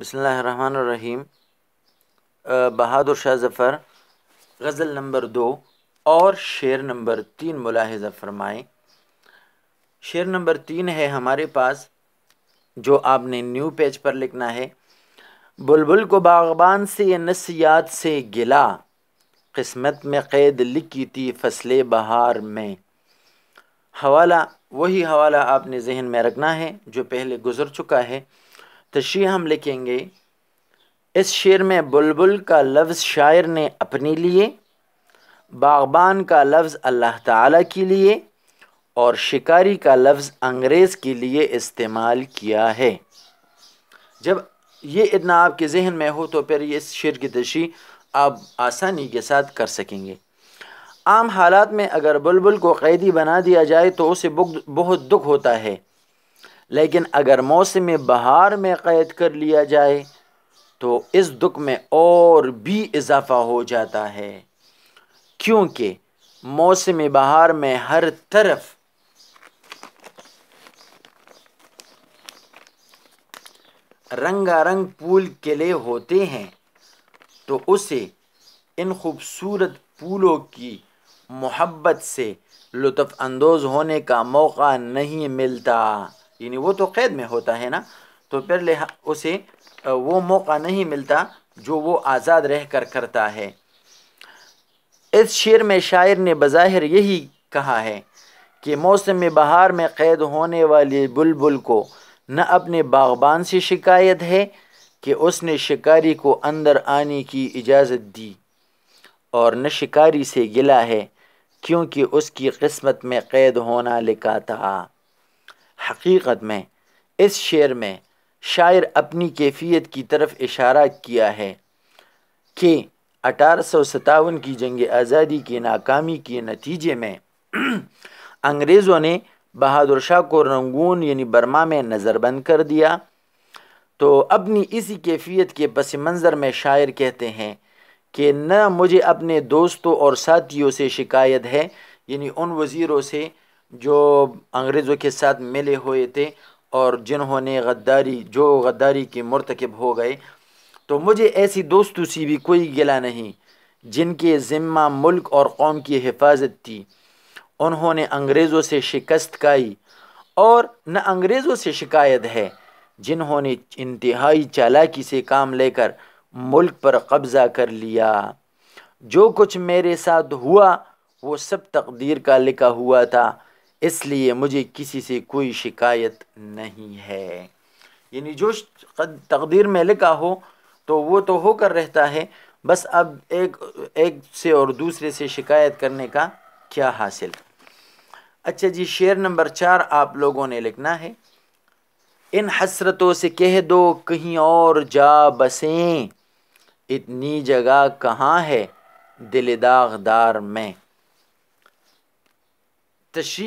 बसमीम बहादुर शाह ज़फ़र गज़ल नंबर दो और शेर नंबर तीन मुलाहजा फरमाएँ शेर नंबर तीन है हमारे पास जो आपने न्यू पेज पर लिखना है बुलबुल को बागबान से या नसियात से गिला किस्मत में क़ैद लिखी थी फसल बहार में हवाला वही हवाला आपने जहन में रखना है जो पहले गुज़र चुका है तशी तो हम लिखेंगे इस शेर में बुलबुल का लफ्ज़ शायर ने अपने लिए बागबान का लफ्ज़ अल्लाह ताला के लिए और शिकारी का लफ्ज़ अंग्रेज़ के लिए इस्तेमाल किया है जब ये इतना आपके जहन में हो तो फिर ये इस शेर की तशी आप आसानी के साथ कर सकेंगे आम हालात में अगर बुलबुल को कैदी बना दिया जाए तो उसे बहुत दुख होता है लेकिन अगर मौसम बहार में क़ैद कर लिया जाए तो इस दुख में और भी इजाफा हो जाता है क्योंकि मौसम बहार में हर तरफ रंगारंग फूल किले होते हैं तो उसे इन खूबसूरत फूलों की मोहब्बत से लुत्फ़ानंदोज़ होने का मौका नहीं मिलता यानी वो तो कैद में होता है ना तो फिर लिहा उसे वो मौका नहीं मिलता जो वो आज़ाद रह कर करता है इस शेर में शायर ने बज़ाहिर यही कहा है कि मौसम बहार में कैद होने वाले बुलबुल को न अपने बागबान से शिकायत है कि उसने शिकारी को अंदर आने की इजाज़त दी और न शिकारी से गिला है क्योंकि उसकी किस्मत में कैद होना लिखा था हकीकत में इस शेर में शायर अपनी कैफियत की तरफ इशारा किया है कि अठारह की जंग आज़ादी की नाकामी के नतीजे में अंग्रेज़ों ने बहादुर शाह को रंगून यानी बर्मा में नज़रबंद कर दिया तो अपनी इसी कैफियत के पस मंज़र में शायर कहते हैं कि न मुझे अपने दोस्तों और साथियों से शिकायत है यानी उन वज़ीरों से जो अंग्रेज़ों के साथ मिले हुए थे और जिन्होंने गद्दारी जो गद्दारी के मरतकब हो गए तो मुझे ऐसी दोस्तों से भी कोई गिला नहीं जिनके ज़िम्मा मुल्क और कौम की हिफाजत थी उन्होंने अंग्रेज़ों से शिकस्त खाई और न अंग्रेज़ों से शिकायत है जिन्होंने इंतहाई चालाकी से काम लेकर मुल्क पर कब्ज़ा कर लिया जो कुछ मेरे साथ हुआ वो सब तकदीर का लिखा हुआ था इसलिए मुझे किसी से कोई शिकायत नहीं है यानी जो तकदीर में लिखा हो तो वो तो होकर रहता है बस अब एक एक से और दूसरे से शिकायत करने का क्या हासिल अच्छा जी शेर नंबर चार आप लोगों ने लिखना है इन हसरतों से कह दो कहीं और जा बसें इतनी जगह कहाँ है दिल दागदार में तशी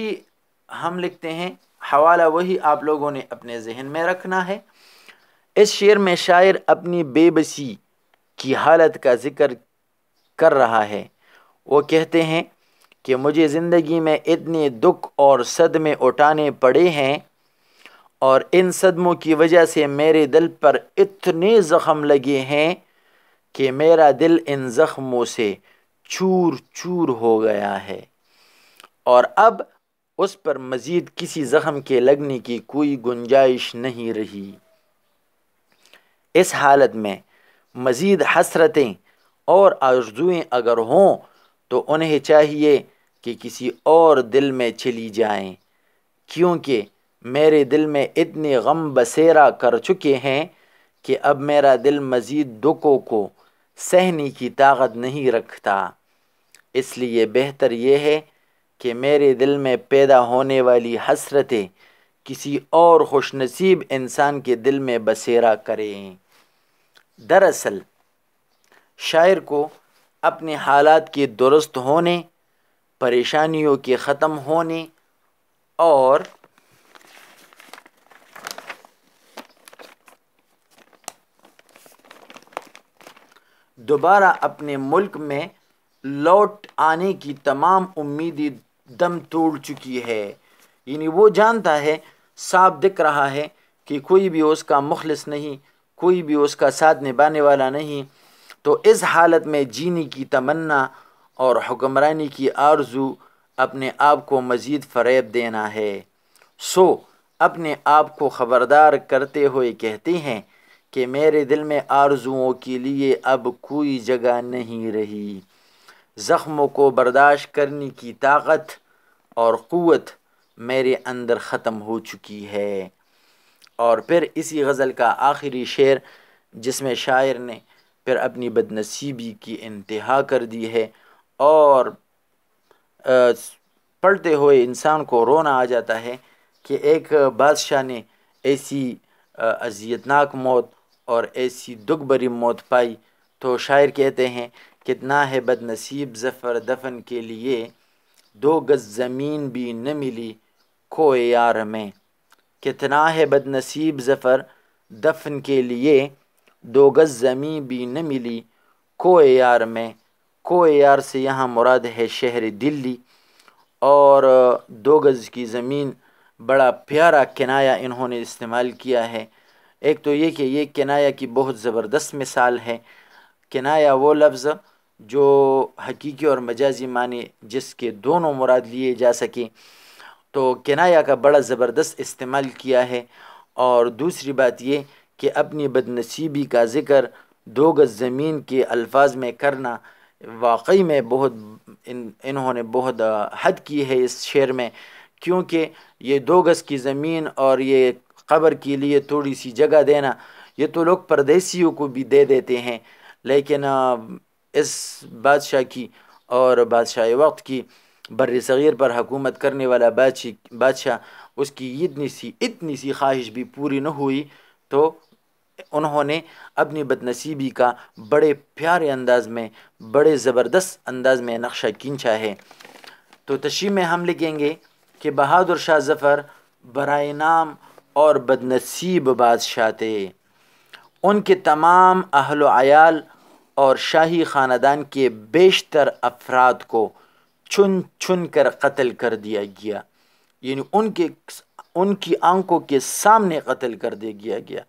हम लिखते हैं हवाला वही आप लोगों ने अपने जहन में रखना है इस शेर में शायर अपनी बेबसी की हालत का जिक्र कर रहा है वो कहते हैं कि मुझे ज़िंदगी में इतने दुख और सदमे उठाने पड़े हैं और इन सदमों की वजह से मेरे दिल पर इतने ज़ख़म लगे हैं कि मेरा दिल इन जख़्मों से चूर चूर हो गया है और अब उस पर मज़ीद किसी ज़ख़म के लगने की कोई गुंजाइश नहीं रही इस हालत में मज़ीद हसरतें और आरजुएँ अगर हों तो उन्हें चाहिए कि किसी और दिल में चली जाएं, क्योंकि मेरे दिल में इतने गम बसेरा कर चुके हैं कि अब मेरा दिल मज़ीद दुखों को सहने की ताकत नहीं रखता इसलिए बेहतर यह है कि मेरे दिल में पैदा होने वाली हसरतें किसी और खुश नसीब इंसान के दिल में बसेरा करें दरअसल शायर को अपने हालात के दुरुस्त होने परेशानियों के ख़त्म होने और दोबारा अपने मुल्क में लौट आने की तमाम उम्मीदी दम तोड़ चुकी है यानी वो जानता है साफ दिख रहा है कि कोई भी उसका मुखलस नहीं कोई भी उसका साथ निभाने वाला नहीं तो इस हालत में जीने की तमन्ना और हुक्मरानी की आरजू अपने आप को मज़ीद फरेब देना है सो अपने आप को ख़बरदार करते हुए कहते हैं कि मेरे दिल में आरजुओं के लिए अब कोई जगह नहीं रही ज़ख्मों को बर्दाश्त करने की ताकत और क़वत मेरे अंदर ख़त्म हो चुकी है और फिर इसी गज़ल का आखिरी शेर जिसमें शायर ने फिर अपनी बदनसीबी की इंतहा कर दी है और पढ़ते हुए इंसान को रोना आ जाता है कि एक बादशाह ने ऐसी अजियतनाक मौत और ऐसी दुख भरी मौत पाई तो शायर कहते हैं कितना है बदनसीब ज़फ़र दफन के लिए दो गज़ ज़मीन भी न मिली खोए यार में कितना है बदनसीब ज़फ़र दफन के लिए दो गज़ ज़मीन भी न मिली खोए यार में खोए यार से यहाँ मुराद है शहर दिल्ली और दो गज़ की ज़मीन बड़ा प्यारा किनाया इन्होंने इस्तेमाल किया है एक तो ये कि ये किनाया की बहुत ज़बरदस्त मिसाल है किनाया वो लफ्ज़ जो हकीकी और मजाजी माने जिसके दोनों मुराद लिए जा सकें तो किनाया का बड़ा ज़बरदस्त इस्तेमाल किया है और दूसरी बात ये कि अपनी बदनसीबी का ज़िक्र दो गज़ ज़मीन के अल्फाज में करना वाकई में बहुत इन इन्होंने बहुत हद की है इस शेर में क्योंकि ये दो गज़ की ज़मीन और ये ख़बर के लिए थोड़ी सी जगह देना ये तो लोग परदेसियों को भी दे देते हैं लेकिन इस बादशाह की और बादशाह वक्त की बर सग़ीर पर हकूमत करने वाला बादशी बादशाह उसकी इतनी सी इतनी सी ख्वाहिश भी पूरी न हुई तो उन्होंने अपनी बदनसीबी का बड़े प्यारे अंदाज में बड़े ज़बरदस्त अंदाज में नक्शा खींचा है तो तशी में हम लिखेंगे कि बहादुर शाह ज़फ़र बरए नाम और बदनसीब बादशाह थे उनके तमाम अहल आयाल और शाही ख़ानदान के बेशतर अफराद को चुन चुन कर कत्ल कर दिया गया यानी उनके उनकी आंखों के सामने कत्ल कर दिया गया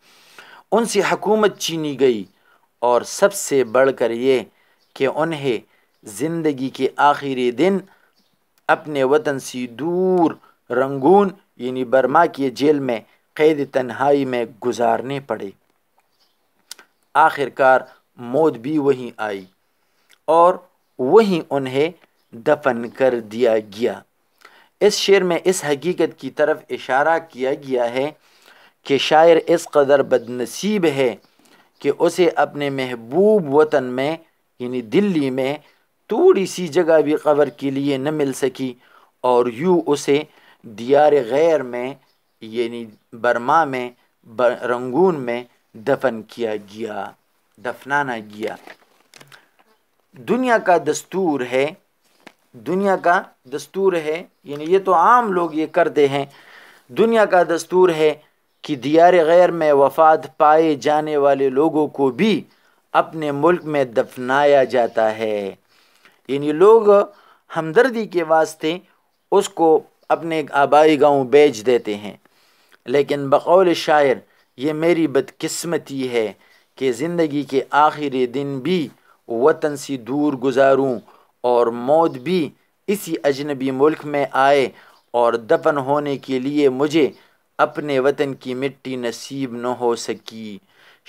उनसे हकूमत छीनी गई और सबसे बढ़कर ये कि उन्हें ज़िंदगी के आखिरी दिन अपने वतन से दूर रंगून यानी बर्मा की जेल में कैद तन्हाई में गुजारने पड़े आखिरकार मौत भी वहीं आई और वहीं उन्हें दफन कर दिया गया इस शेर में इस हकीकत की तरफ इशारा किया गया है कि शायर इस कदर बदनसीब है कि उसे अपने महबूब वतन में यानी दिल्ली में थोड़ी सी जगह भी कबर के लिए न मिल सकी और यूँ उसे दियार गैर में यानी बर्मा में रंगून में दफन किया गया दफनाना गया दुनिया का दस्तूर है दुनिया का दस्तूर है यानी ये तो आम लोग ये करते हैं दुनिया का दस्तूर है कि दियार गैर में वफात पाए जाने वाले लोगों को भी अपने मुल्क में दफनाया जाता है यानी लोग हमदर्दी के वास्ते उसको अपने आबाई गांव बेच देते हैं लेकिन बकौल शायर ये मेरी बदकिस्मती है कि ज़िंदगी के आखिरी दिन भी वतन से दूर गुजारूं और मौत भी इसी अजनबी मुल्क में आए और दफन होने के लिए मुझे अपने वतन की मिट्टी नसीब न हो सकी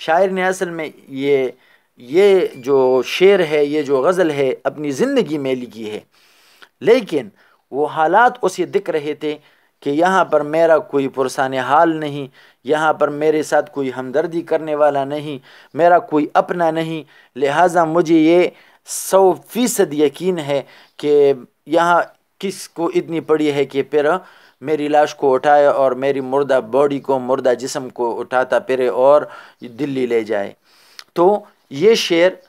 शायर ने असल में ये ये जो शेर है ये जो गज़ल है अपनी ज़िंदगी में लिखी है लेकिन वो हालात उसे दिख रहे थे कि यहाँ पर मेरा कोई पुरसान हाल नहीं यहाँ पर मेरे साथ कोई हमदर्दी करने वाला नहीं मेरा कोई अपना नहीं लिहाजा मुझे ये सौ फीसद यकीन है कि यहाँ किस को इतनी पड़ी है कि पेरा मेरी लाश को उठाए और मेरी मुर्दा बॉडी को मुर्दा जिसम को उठाता पेरे और दिल्ली ले जाए तो ये शेर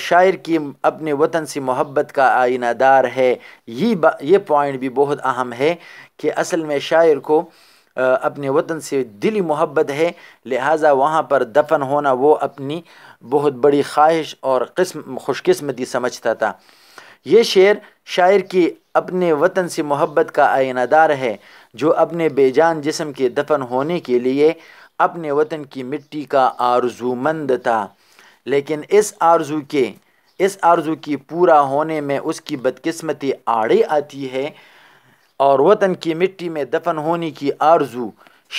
शायर की अपने वतन से मोहब्बत का आइनादार है ये ये पॉइंट भी बहुत अहम है कि असल में शायर को अपने वतन से दिली मोहब्बत है लिहाजा वहाँ पर दफन होना वो अपनी बहुत बड़ी ख्वाहिश और किस्म खुशकस्मती समझता था ये शेर शायर की अपने वतन से मोहब्बत का आयनादार है जो अपने बेजान जिसम के दफन होने के लिए अपने वतन की मिट्टी का आरजूमंद था लेकिन इस आरजू के इस आरजू की पूरा होने में उसकी बदकिस्मती आड़े आती है और वतन की मिट्टी में दफन होने की आरजू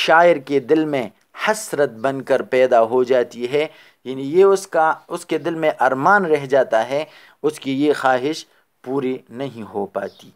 शायर के दिल में हसरत बनकर पैदा हो जाती है यानी ये उसका उसके दिल में अरमान रह जाता है उसकी ये ख्वाहिश पूरी नहीं हो पाती